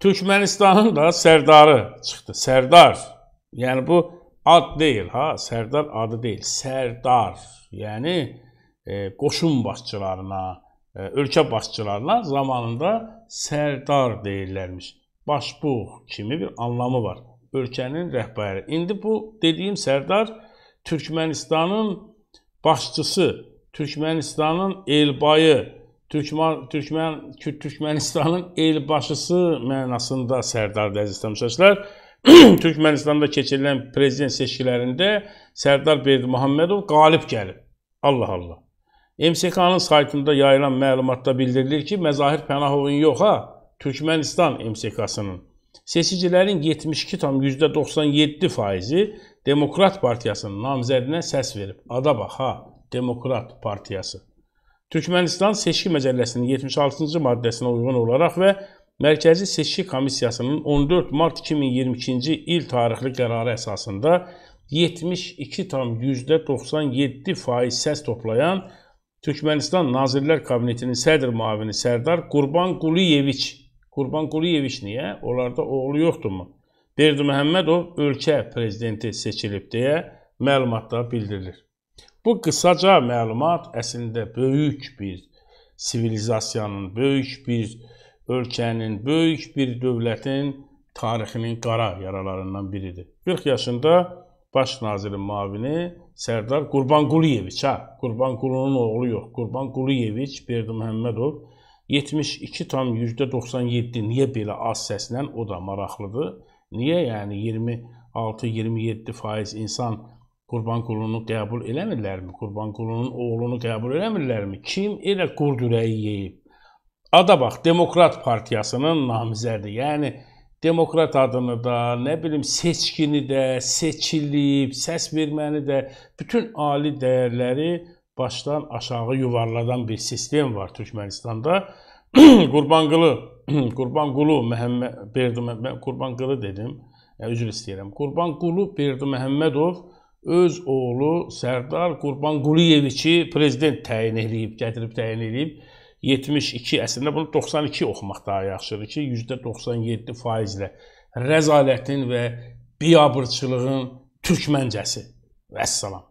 Türkmenistanın da sərdarı çıxdı. Sərdar. Yəni bu ad deyil ha, sərdar adı deyil. Sərdar. Yəni e, qoşun başçılarına, e, ölkə başçılarına zamanında sərdar deyirlərmiş. Başbuğ kimi bir anlamı var. Ölkənin rəhbəri. İndi bu dediyim sərdar Türkmenistanın başçısı, Türkmenistanın elbayı Türkmen, Türkmen, Türkmenistanın elbaşısı mənasında Sərdar əziz tamaşaçılar. Türkmenistanda keçirilən prezident seçkilərində Sərdar Berdimuhammedov qalib gəlib. Allah Allah. MSK-nın saytında yayılan məlumatda bildirilir ki, Məzahir Pənahovun yox ha, Türkmenistan MSK-sının seçicilərin 72,97 faizi Demokrat Partiyasının namizədinə səs verib. Ada bax ha, Demokrat Partiyası. Türkmənistan Seçki Məcəlləsinin 76-cı maddəsinə uyğun olaraq və Mərkəzi Seçki Komissiyasının 14 mart 2022-ci il tarixli qərarı əsasında 72,97% səs toplayan Türkmənistan Nazirlər Kabinetinin sədr müavini Sərdar Qurban Quliyeviç Qurban Quliyeviç niyə? Onlarda oğlu yoxdurmu? Berdi Məhəmmədov ölkə prezidenti seçilib deyə məlumatda bildirilir. Bu qısaca məlumat əslində böyük bir sivilizasiyanın, böyük bir ölkənin, böyük bir dövlətin tarixinin qara yaralarından biridir. 40 yaşında baş nazirin mavini Sərdar Qurbanquliyeviç, ha, hə, Qurbanqulunun oğlu yox, Qurbanquliyeviç Berdiməhəmmədov 72,97 niyə belə az səslən o da maraqlıdır. Niyə? Yəni 26-27% insan Qurban qulunu qəbul eləmirlərmi? Qurban qulunun oğlunu qəbul eləmirlərmi? Kim elə qurd ürəyi yeyib? Ada bax, Demokrat partiyasının namizədi. Yəni Demokrat adını da, nə bilim, seçkini də, seçilib, səs verməni də, bütün ali dəyərləri başdan aşağı yuvarladan bir sistem var Türkmənistanda. Qurbanqulu, Qurbanqulu Məhəmməd Berdi Qurbanqulu dedim. Yəni üzr istəyirəm. Qurbanqulu Berdi Məhəmmədov öz oğlu Sərdar Qurbanquliyeviçi prezident təyin eləyib, gətirib təyin eləyib. 72, əslində bunu 92 oxumaq daha yaxşıdır ki, %97 faizlə rəzalətin və biabırçılığın türkməncəsi. Vəssalam.